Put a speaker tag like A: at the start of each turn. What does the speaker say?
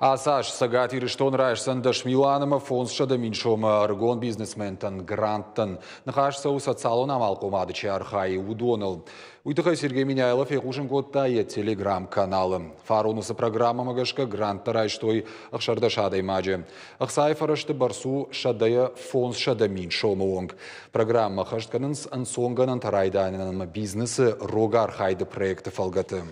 A: Асаш сағат иріштон райшсан дашмиланыма фонсша да миншом аргон бизнесментан гранттан. Нұқаш сау социалын амал қомады че архайы удоныл. Уйтықай Сергей Миняйлов еқушын кодта е телеграм-каналы. Фарунысы программа мағашқа грантта райштой ұқшарда шадай мажы. Ұқсай фарашты барсу шадайы фонсша да миншом оңг. Программа қаштканын ансонғанын тарайданынымы бизнесы рога архайды проекті фалгаты.